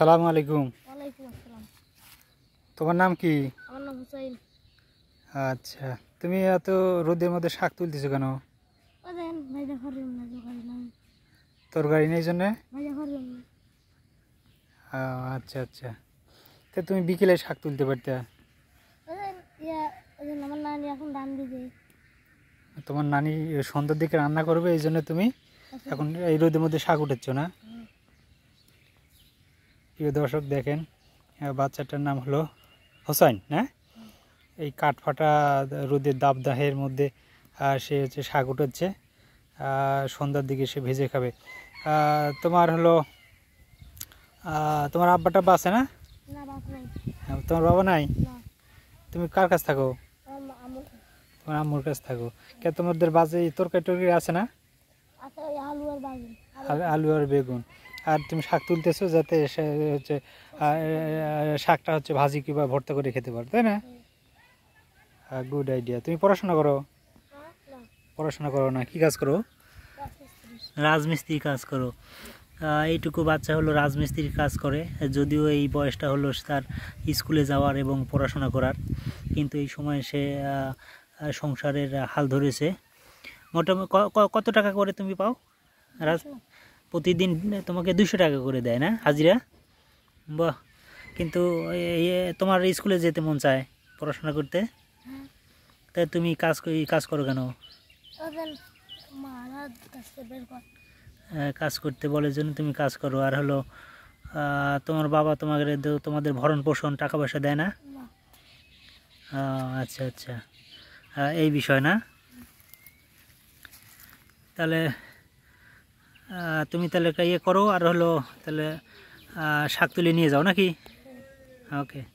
সালাম আলাইকুম তোমার নাম কি আচ্ছা তুমি এত রোদের মধ্যে শাক তুলতেছো কেন তোর গাড়ি নেই জন্য আচ্ছা আচ্ছা তো তুমি বিকেলে শাক তুলতে পারতে তোমার নানি সন্ধ্যার দিকে রান্না করবে এই জন্য তুমি আচ্ছা। এখন এই রোদের মধ্যে শাক উঠেছ না প্রিয় দর্শক দেখেন বাচ্চাটার নাম হলো হোসাইন হ্যাঁ এই কাঠফাটা রোদের দাবদাহের মধ্যে সে হচ্ছে শাক উঠোচ্ছে সন্ধ্যার দিকে সে ভেজে খাবে তোমার হলো তোমার আব্বাটা বাসে না হ্যাঁ, তোমার বাবা নাই তুমি কার কাছে থাকো তোমার আম্মুর কাছ থাকো কে তোমাদের বাজে তরকারি টরকারি আছে না আলু আর বেগুন আর তুমি শাক তুলতেছো যাতে হচ্ছে শাকটা হচ্ছে ভাজি কিংবা ভর্তা করে খেতে পারো তাই না গুড আইডিয়া তুমি পড়াশোনা করো পড়াশোনা করো না কি কাজ করো রাজমিস্ত্রির কাজ করো এইটুকু বাচ্চা হলো রাজমিস্ত্রির কাজ করে যদিও এই বয়সটা হলো তার স্কুলে যাওয়ার এবং পড়াশোনা করার কিন্তু এই সময় সে সংসারের হাল ধরেছে মোটামুটি কত টাকা করে তুমি পাও রাজ প্রতিদিন তোমাকে দুশো টাকা করে দেয় না হাজিরা বাহ কিন্তু তোমার স্কুলে যেতে মন চায় পড়াশোনা করতে তাই তুমি কাজ কাজ করো কেন কাজ করতে বলে জন্য তুমি কাজ করো আর হলো তোমার বাবা তোমাকে তোমাদের ভরণ পোষণ টাকা পয়সা দেয় না আচ্ছা আচ্ছা এই বিষয় না তাহলে তুমি তাহলে একটা ইয়ে করো আর হলো তাহলে শাক তুলে নিয়ে যাও নাকি ওকে